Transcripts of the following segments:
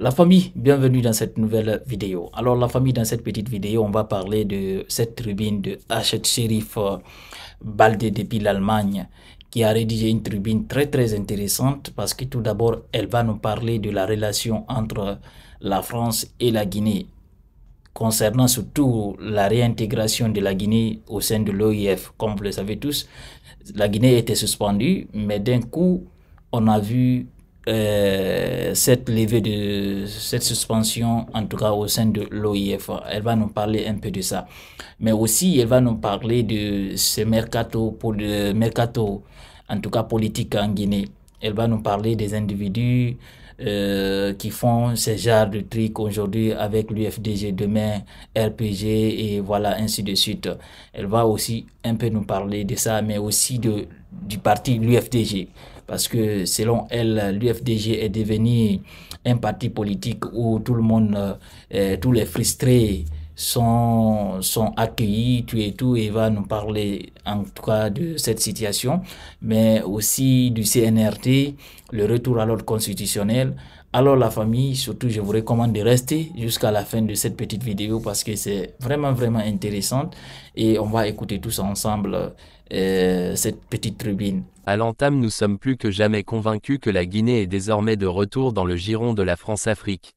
La famille, bienvenue dans cette nouvelle vidéo. Alors la famille, dans cette petite vidéo, on va parler de cette tribune de Hachet Sheriff euh, Balde depuis l'Allemagne qui a rédigé une tribune très très intéressante parce que tout d'abord, elle va nous parler de la relation entre la France et la Guinée concernant surtout la réintégration de la Guinée au sein de l'OIF. Comme vous le savez tous, la Guinée était suspendue, mais d'un coup, on a vu euh, cette levée de cette suspension, en tout cas au sein de l'OIF. Elle va nous parler un peu de ça. Mais aussi, elle va nous parler de ce mercato, pour le mercato, en tout cas politique en Guinée. Elle va nous parler des individus euh, qui font ce genre de trucs aujourd'hui avec l'UFDG, demain RPG et voilà, ainsi de suite. Elle va aussi un peu nous parler de ça, mais aussi de, du parti l'UFDG parce que selon elle, l'UFDG est devenu un parti politique où tout le monde, euh, euh, tous les frustrés sont, sont accueillis, tu et tout, et va nous parler en tout cas de cette situation, mais aussi du CNRT, le retour à l'ordre constitutionnel. Alors la famille, surtout, je vous recommande de rester jusqu'à la fin de cette petite vidéo parce que c'est vraiment, vraiment intéressant. et on va écouter tous ensemble euh, cette petite tribune. À l'entame, nous sommes plus que jamais convaincus que la Guinée est désormais de retour dans le giron de la France-Afrique.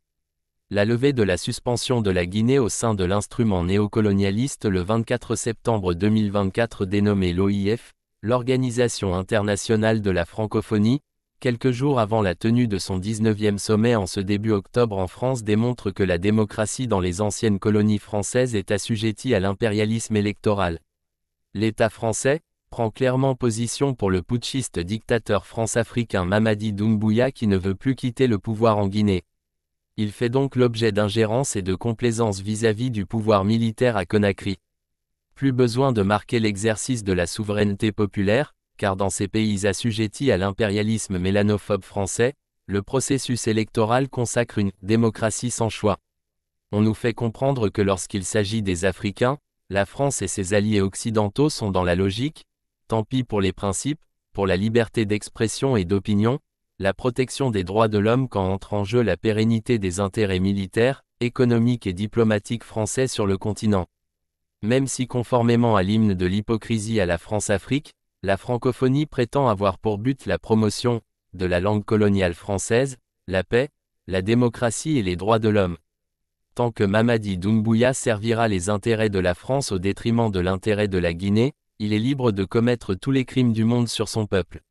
La levée de la suspension de la Guinée au sein de l'instrument néocolonialiste le 24 septembre 2024 dénommé l'OIF, l'Organisation internationale de la francophonie, quelques jours avant la tenue de son 19e sommet en ce début octobre en France démontre que la démocratie dans les anciennes colonies françaises est assujettie à l'impérialisme électoral. L'État français prend clairement position pour le putschiste dictateur france-africain Mamadi Doumbouya qui ne veut plus quitter le pouvoir en Guinée. Il fait donc l'objet d'ingérence et de complaisance vis à -vis du pouvoir militaire à Conakry. Plus besoin de marquer l'exercice de la souveraineté populaire, car dans ces pays assujettis à l'impérialisme mélanophobe français, le processus électoral consacre une démocratie sans choix. On nous fait comprendre que lorsqu'il s'agit des Africains, la France et ses alliés occidentaux sont dans la logique, tant pis pour les principes, pour la liberté d'expression et d'opinion, la protection des droits de l'homme quand entre en jeu la pérennité des intérêts militaires, économiques et diplomatiques français sur le continent. Même si conformément à l'hymne de l'hypocrisie à la France-Afrique, la francophonie prétend avoir pour but la promotion, de la langue coloniale française, la paix, la démocratie et les droits de l'homme tant que Mamadi Doumbouya servira les intérêts de la France au détriment de l'intérêt de la Guinée, il est libre de commettre tous les crimes du monde sur son peuple.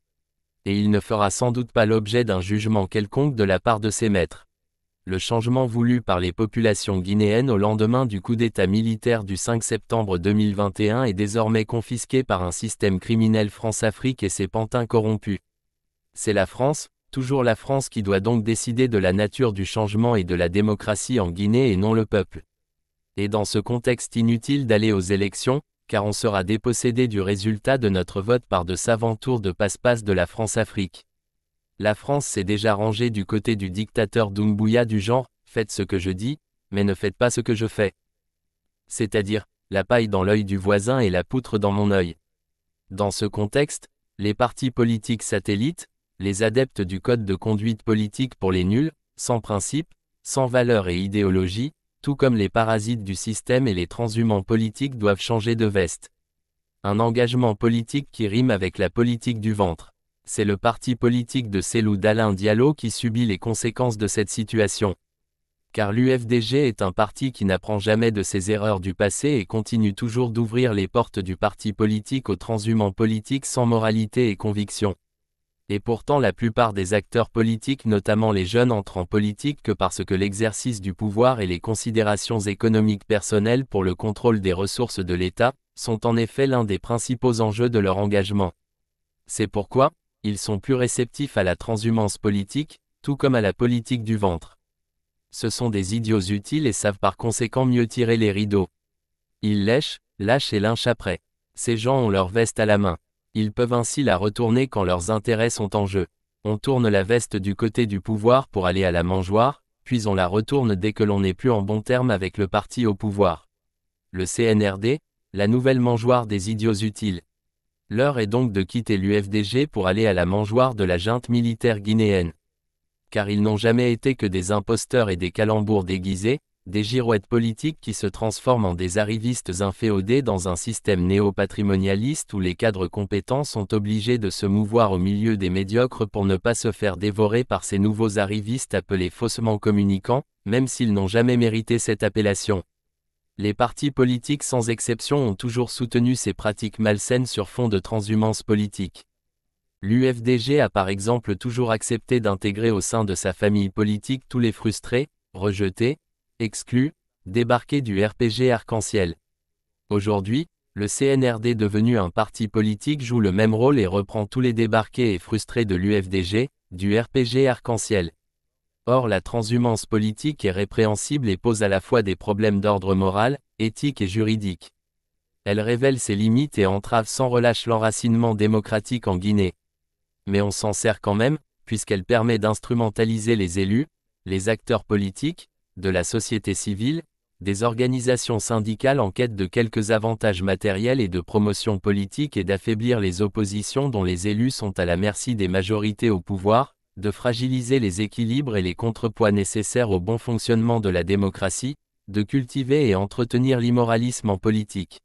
Et il ne fera sans doute pas l'objet d'un jugement quelconque de la part de ses maîtres. Le changement voulu par les populations guinéennes au lendemain du coup d'État militaire du 5 septembre 2021 est désormais confisqué par un système criminel France-Afrique et ses pantins corrompus. C'est la France, Toujours la France qui doit donc décider de la nature du changement et de la démocratie en Guinée et non le peuple. Et dans ce contexte inutile d'aller aux élections, car on sera dépossédé du résultat de notre vote par de savants tours de passe-passe de la France-Afrique. La France s'est déjà rangée du côté du dictateur Doumbouya du genre « faites ce que je dis, mais ne faites pas ce que je fais ». C'est-à-dire, la paille dans l'œil du voisin et la poutre dans mon œil. Dans ce contexte, les partis politiques satellites, les adeptes du code de conduite politique pour les nuls, sans principe, sans valeur et idéologie, tout comme les parasites du système et les transhumants politiques doivent changer de veste. Un engagement politique qui rime avec la politique du ventre. C'est le parti politique de Selou d'Alain Diallo qui subit les conséquences de cette situation. Car l'UFDG est un parti qui n'apprend jamais de ses erreurs du passé et continue toujours d'ouvrir les portes du parti politique aux transhumants politiques sans moralité et conviction. Et pourtant la plupart des acteurs politiques, notamment les jeunes, entrent en politique que parce que l'exercice du pouvoir et les considérations économiques personnelles pour le contrôle des ressources de l'État, sont en effet l'un des principaux enjeux de leur engagement. C'est pourquoi, ils sont plus réceptifs à la transhumance politique, tout comme à la politique du ventre. Ce sont des idiots utiles et savent par conséquent mieux tirer les rideaux. Ils lèchent, lâchent et lynchent après. Ces gens ont leur veste à la main. Ils peuvent ainsi la retourner quand leurs intérêts sont en jeu. On tourne la veste du côté du pouvoir pour aller à la mangeoire, puis on la retourne dès que l'on n'est plus en bon terme avec le parti au pouvoir. Le CNRD, la nouvelle mangeoire des idiots utiles. L'heure est donc de quitter l'UFDG pour aller à la mangeoire de la junte militaire guinéenne. Car ils n'ont jamais été que des imposteurs et des calembours déguisés, des girouettes politiques qui se transforment en des arrivistes inféodés dans un système néo-patrimonialiste où les cadres compétents sont obligés de se mouvoir au milieu des médiocres pour ne pas se faire dévorer par ces nouveaux arrivistes appelés faussement communicants, même s'ils n'ont jamais mérité cette appellation. Les partis politiques sans exception ont toujours soutenu ces pratiques malsaines sur fond de transhumance politique. L'UFDG a par exemple toujours accepté d'intégrer au sein de sa famille politique tous les frustrés, rejetés, Exclu, débarqué du RPG Arc-en-Ciel. Aujourd'hui, le CNRD devenu un parti politique joue le même rôle et reprend tous les débarqués et frustrés de l'UFDG, du RPG Arc-en-Ciel. Or la transhumance politique est répréhensible et pose à la fois des problèmes d'ordre moral, éthique et juridique. Elle révèle ses limites et entrave sans relâche l'enracinement démocratique en Guinée. Mais on s'en sert quand même, puisqu'elle permet d'instrumentaliser les élus, les acteurs politiques, de la société civile, des organisations syndicales en quête de quelques avantages matériels et de promotion politique et d'affaiblir les oppositions dont les élus sont à la merci des majorités au pouvoir, de fragiliser les équilibres et les contrepoids nécessaires au bon fonctionnement de la démocratie, de cultiver et entretenir l'immoralisme en politique.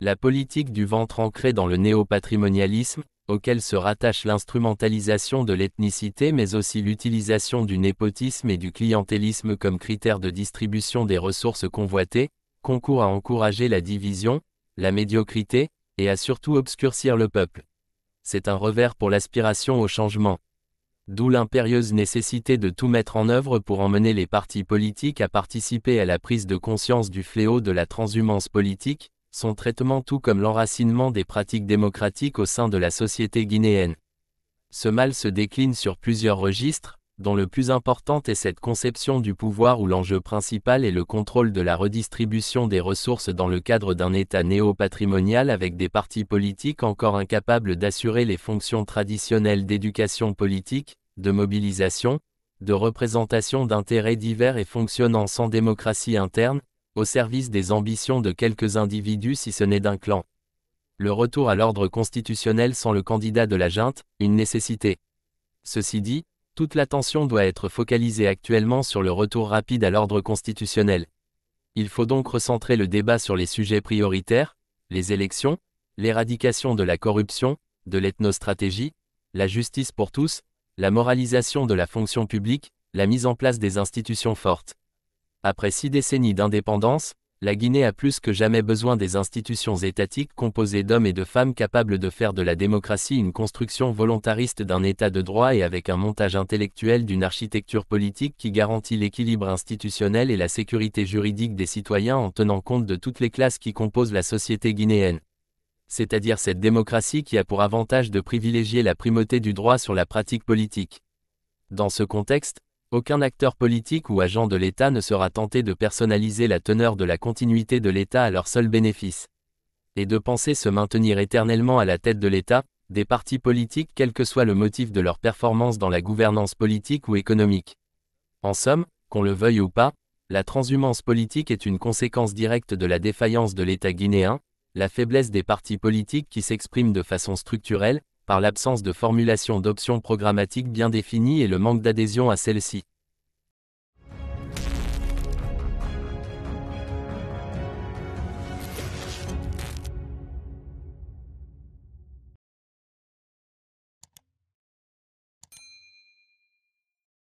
La politique du ventre ancrée dans le néopatrimonialisme, auquel se rattache l'instrumentalisation de l'ethnicité mais aussi l'utilisation du népotisme et du clientélisme comme critères de distribution des ressources convoitées, concourt à encourager la division, la médiocrité, et à surtout obscurcir le peuple. C'est un revers pour l'aspiration au changement. D'où l'impérieuse nécessité de tout mettre en œuvre pour emmener les partis politiques à participer à la prise de conscience du fléau de la transhumance politique, son traitement tout comme l'enracinement des pratiques démocratiques au sein de la société guinéenne. Ce mal se décline sur plusieurs registres, dont le plus important est cette conception du pouvoir où l'enjeu principal est le contrôle de la redistribution des ressources dans le cadre d'un État néo-patrimonial avec des partis politiques encore incapables d'assurer les fonctions traditionnelles d'éducation politique, de mobilisation, de représentation d'intérêts divers et fonctionnant sans démocratie interne, au service des ambitions de quelques individus si ce n'est d'un clan. Le retour à l'ordre constitutionnel sans le candidat de la junte, une nécessité. Ceci dit, toute l'attention doit être focalisée actuellement sur le retour rapide à l'ordre constitutionnel. Il faut donc recentrer le débat sur les sujets prioritaires, les élections, l'éradication de la corruption, de l'ethnostratégie, la justice pour tous, la moralisation de la fonction publique, la mise en place des institutions fortes. Après six décennies d'indépendance, la Guinée a plus que jamais besoin des institutions étatiques composées d'hommes et de femmes capables de faire de la démocratie une construction volontariste d'un état de droit et avec un montage intellectuel d'une architecture politique qui garantit l'équilibre institutionnel et la sécurité juridique des citoyens en tenant compte de toutes les classes qui composent la société guinéenne. C'est-à-dire cette démocratie qui a pour avantage de privilégier la primauté du droit sur la pratique politique. Dans ce contexte, aucun acteur politique ou agent de l'État ne sera tenté de personnaliser la teneur de la continuité de l'État à leur seul bénéfice. Et de penser se maintenir éternellement à la tête de l'État, des partis politiques quel que soit le motif de leur performance dans la gouvernance politique ou économique. En somme, qu'on le veuille ou pas, la transhumance politique est une conséquence directe de la défaillance de l'État guinéen, la faiblesse des partis politiques qui s'expriment de façon structurelle, par l'absence de formulation d'options programmatiques bien définies et le manque d'adhésion à celles-ci.